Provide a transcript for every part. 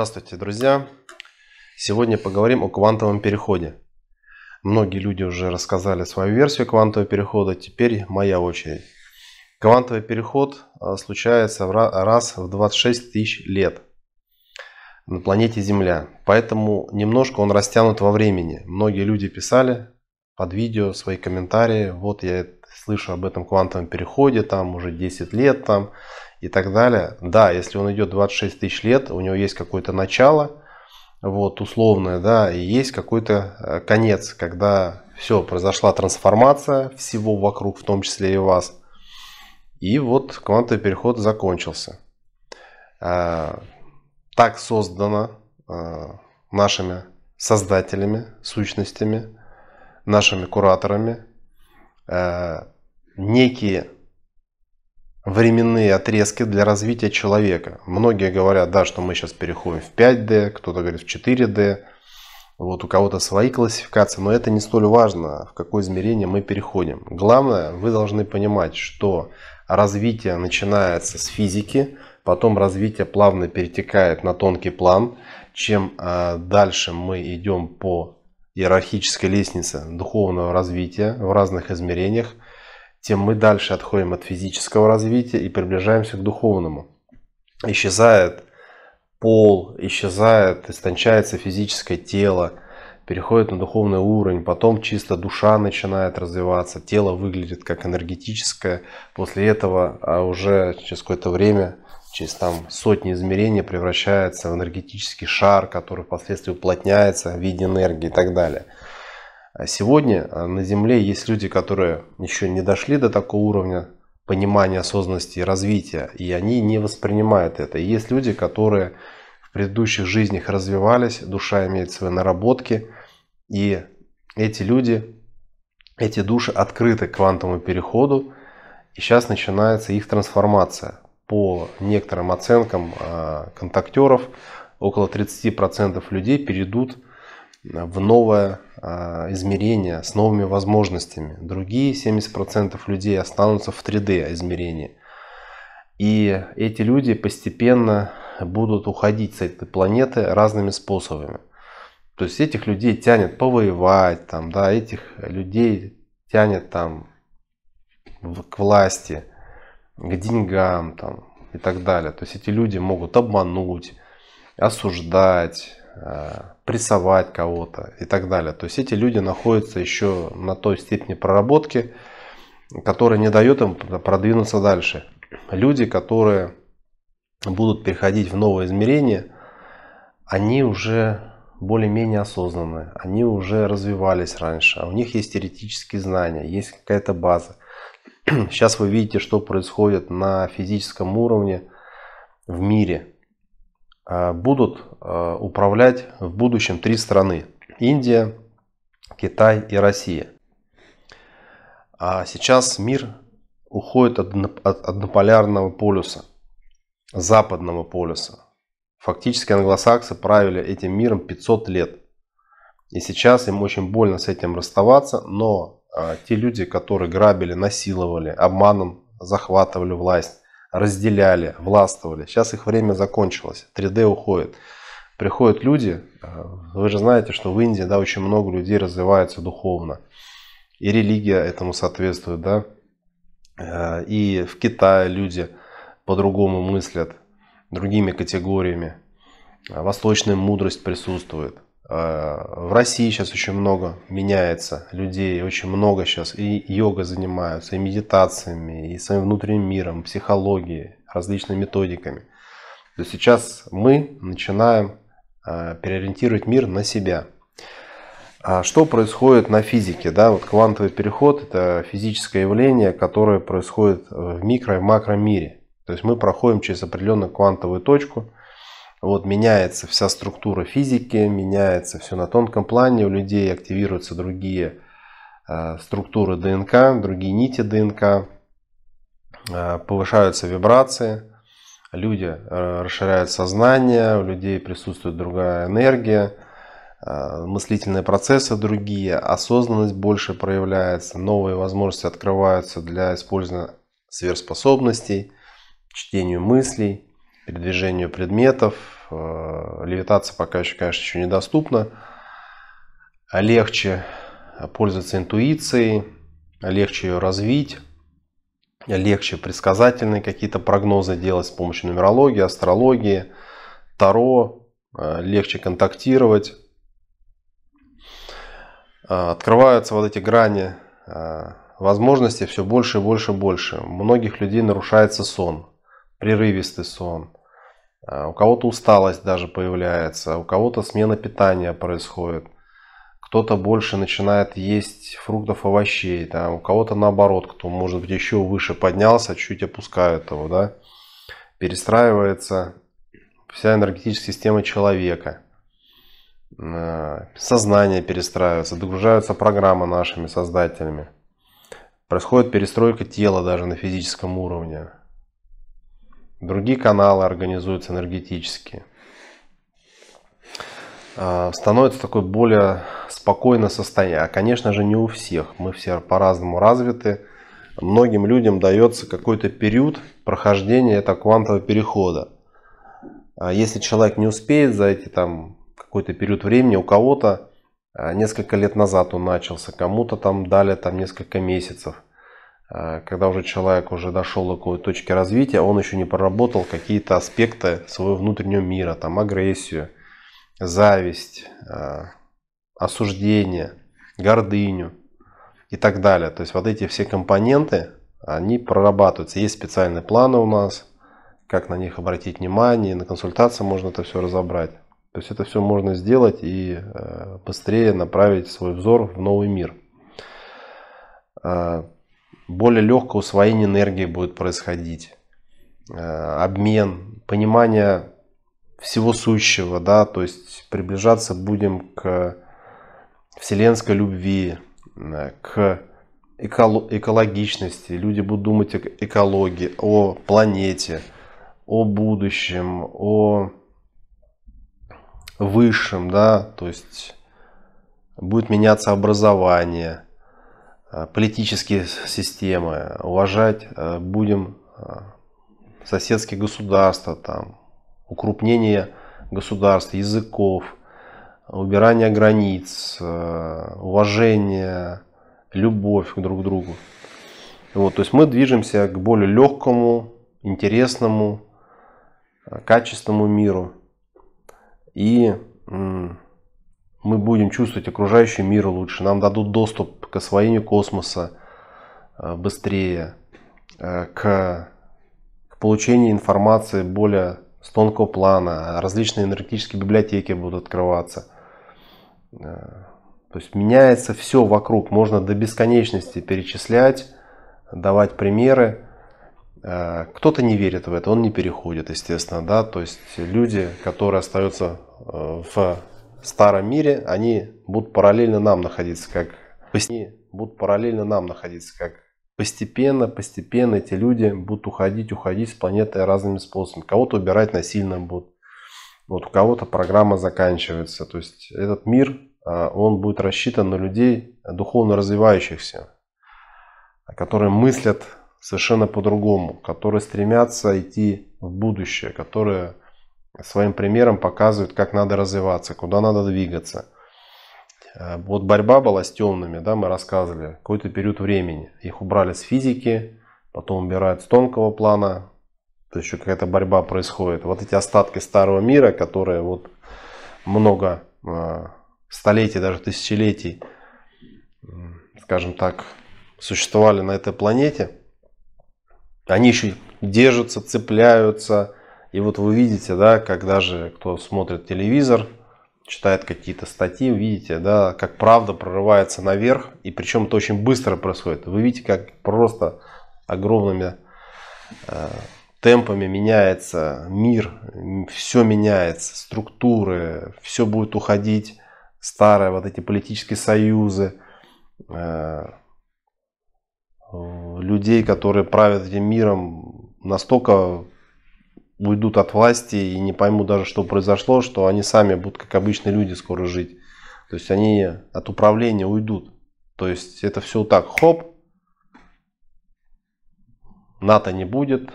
Здравствуйте, друзья! Сегодня поговорим о квантовом переходе. Многие люди уже рассказали свою версию квантового перехода, теперь моя очередь. Квантовый переход а, случается раз в 26 тысяч лет на планете Земля, поэтому немножко он растянут во времени. Многие люди писали под видео свои комментарии, вот я слышу об этом квантовом переходе, там уже 10 лет там и так далее. Да, если он идет 26 тысяч лет, у него есть какое-то начало, вот, условное, да, и есть какой-то э, конец, когда все, произошла трансформация всего вокруг, в том числе и вас. И вот квантовый переход закончился. А, так создано а, нашими создателями, сущностями, нашими кураторами э, некие временные отрезки для развития человека. Многие говорят, да, что мы сейчас переходим в 5D, кто-то говорит в 4D, вот у кого-то свои классификации, но это не столь важно, в какое измерение мы переходим. Главное, вы должны понимать, что развитие начинается с физики, потом развитие плавно перетекает на тонкий план. Чем а, дальше мы идем по иерархической лестнице духовного развития в разных измерениях, тем мы дальше отходим от физического развития и приближаемся к духовному. Исчезает пол, исчезает, истончается физическое тело, переходит на духовный уровень, потом чисто душа начинает развиваться, тело выглядит как энергетическое, после этого а уже через какое-то время, через там сотни измерений превращается в энергетический шар, который впоследствии уплотняется в виде энергии и так далее. А сегодня а, на Земле есть люди, которые еще не дошли до такого уровня понимания осознанности и развития, и они не воспринимают это. И есть люди, которые в предыдущих жизнях развивались, душа имеет свои наработки, и эти люди, эти души открыты к квантовому переходу, и сейчас начинается их трансформация. По некоторым оценкам а, контактеров, около 30% людей перейдут в новое а, измерения с новыми возможностями. Другие 70% людей останутся в 3D а, измерении. И эти люди постепенно будут уходить с этой планеты разными способами. То есть этих людей тянет повоевать, там, да, этих людей тянет там, к власти, к деньгам там, и так далее. То есть эти люди могут обмануть, осуждать, Э, прессовать кого-то и так далее. То есть эти люди находятся еще на той степени проработки, которая не дает им продвинуться дальше. Люди, которые будут переходить в новое измерение, они уже более-менее осознанные, они уже развивались раньше, а у них есть теоретические знания, есть какая-то база. Сейчас вы видите, что происходит на физическом уровне в мире – Э, будут э, управлять в будущем три страны. Индия, Китай и Россия. А сейчас мир уходит от однополярного полюса, западного полюса. Фактически англосаксы правили этим миром 500 лет. И сейчас им очень больно с этим расставаться, но э, те люди, которые грабили, насиловали, обманом захватывали власть, разделяли, властвовали. Сейчас их время закончилось, 3D уходит. Приходят люди, э, вы же знаете, что в Индии да, очень много людей развивается духовно. И религия этому соответствует, да. Э, и в Китае люди по-другому мыслят, другими категориями. Восточная мудрость присутствует. Э, в России сейчас очень много меняется людей, очень много сейчас и йога занимаются, и медитациями, и своим внутренним миром, психологией, различными методиками. То есть сейчас мы начинаем э, переориентировать мир на себя. А что происходит на физике? Да? Вот квантовый переход – это физическое явление, которое происходит в микро и макромире. То есть мы проходим через определенную квантовую точку – вот меняется вся структура физики, меняется все на тонком плане, у людей активируются другие э, структуры ДНК, другие нити ДНК, э, повышаются вибрации, люди э, расширяют сознание, у людей присутствует другая энергия, э, мыслительные процессы другие, осознанность больше проявляется, новые возможности открываются для использования сверхспособностей, чтению мыслей – передвижению предметов. Э, левитация пока еще, конечно, еще недоступна. Легче пользоваться интуицией, легче ее развить, легче предсказательные какие-то прогнозы делать с помощью нумерологии, астрологии, таро, э, легче контактировать. Э, открываются вот эти грани возможностей все больше и больше и больше. У многих людей нарушается сон, прерывистый сон, а, у кого-то усталость даже появляется, у кого-то смена питания происходит, кто-то больше начинает есть фруктов, овощей, там, у кого-то наоборот, кто может быть еще выше поднялся, чуть опускают его, да, перестраивается вся энергетическая система человека, а, сознание перестраивается, догружаются программы нашими создателями, происходит перестройка тела даже на физическом уровне, Другие каналы организуются энергетически. А, становится такое более спокойное состояние. А, конечно же, не у всех. Мы все по-разному развиты. Многим людям дается какой-то период прохождения этого квантового перехода. А, если человек не успеет за эти там какой-то период времени, у кого-то а, несколько лет назад он начался, кому-то там дали там несколько месяцев – Э, когда уже человек уже дошел до какой-то точки развития, он еще не проработал какие-то аспекты своего внутреннего мира, там агрессию, зависть, э, осуждение, гордыню и так далее. То есть вот эти все компоненты, они прорабатываются. Есть специальные планы у нас, как на них обратить внимание, на консультации можно это все разобрать. То есть это все можно сделать и э, быстрее направить свой взор в новый мир более легкое усвоение энергии будет происходить, э, обмен, понимание всего сущего, да, то есть приближаться будем к вселенской любви, э, к экологичности, люди будут думать о экологии, о планете, о будущем, о высшем, да, то есть будет меняться образование – Э, политические системы, уважать э, будем э, соседские государства, там, укрупнение государств, языков, убирание границ, уважение, любовь друг к другу. Вот, то есть мы движемся к более легкому, интересному, качественному миру. И мы будем чувствовать окружающий мир лучше, нам дадут доступ к освоению космоса э, быстрее, э, к, к получению информации более с тонкого плана, различные энергетические библиотеки будут открываться. Э, то есть меняется все вокруг, можно до бесконечности перечислять, давать примеры. Кто-то не верит в это, он не переходит, естественно, да, то есть люди, которые остаются в старом мире, они будут параллельно нам находиться, как они будут параллельно нам находиться, как постепенно, постепенно эти люди будут уходить, уходить с планеты разными способами. Кого-то убирать насильно будут, вот у кого-то программа заканчивается. То есть этот мир, а, он будет рассчитан на людей духовно развивающихся, которые мыслят совершенно по-другому, которые стремятся идти в будущее, которые своим примером показывают, как надо развиваться, куда надо двигаться. Э, вот борьба была с темными, да, мы рассказывали, какой-то период времени. Их убрали с физики, потом убирают с тонкого плана, то есть еще какая-то борьба происходит. Вот эти остатки старого мира, которые вот много э, столетий, даже тысячелетий, скажем так, существовали на этой планете, они еще держатся, цепляются, и вот вы видите, да, когда же кто смотрит телевизор, читает какие-то статьи, видите, да, как правда прорывается наверх, и причем это очень быстро происходит. Вы видите, как просто огромными э, темпами меняется мир, все меняется, структуры, все будет уходить, старые вот эти политические союзы, э, людей, которые правят этим миром, настолько уйдут от власти и не пойму даже, что произошло, что они сами будут как обычные люди скоро жить. То есть они от управления уйдут. То есть это все так, хоп, НАТО не будет,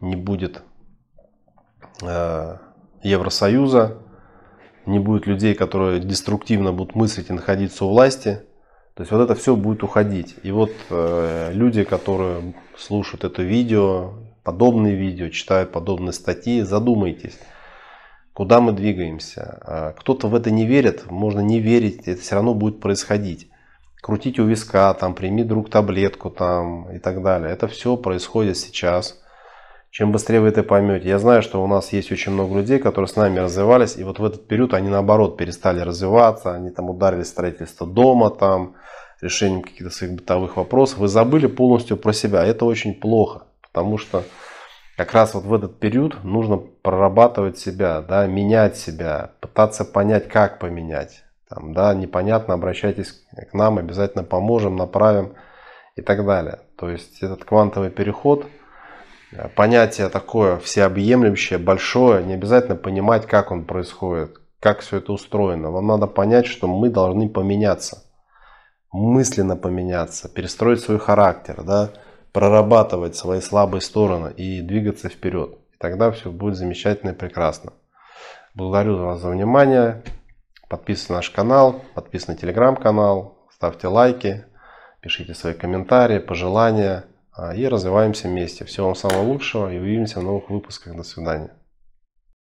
не будет э, Евросоюза, не будет людей, которые деструктивно будут мыслить и находиться у власти. То есть вот это все будет уходить. И вот э, люди, которые слушают это видео, подобные видео, читают подобные статьи, задумайтесь, куда мы двигаемся. А, кто-то в это не верит, можно не верить, это все равно будет происходить. Крутить у виска, там, прими друг таблетку там, и так далее. Это все происходит сейчас. Чем быстрее вы это поймете. Я знаю, что у нас есть очень много людей, которые с нами развивались, и вот в этот период они наоборот перестали развиваться, они там ударились строительство дома, там, решением каких-то своих бытовых вопросов. Вы забыли полностью про себя. Это очень плохо. Потому что как раз вот в этот период нужно прорабатывать себя, да, менять себя, пытаться понять, как поменять. Там, да, непонятно, обращайтесь к нам, обязательно поможем, направим и так далее. То есть этот квантовый переход, э, понятие такое всеобъемлющее, большое, не обязательно понимать, как он происходит, как все это устроено. Вам надо понять, что мы должны поменяться, мысленно поменяться, перестроить свой характер, да, прорабатывать свои слабые стороны и двигаться вперед. И тогда все будет замечательно и прекрасно. Благодарю вас за внимание. Подписывайтесь на наш канал, подписывайтесь на телеграм-канал, ставьте лайки, пишите свои комментарии, пожелания а, и развиваемся вместе. Всего вам самого лучшего и увидимся в новых выпусках. До свидания.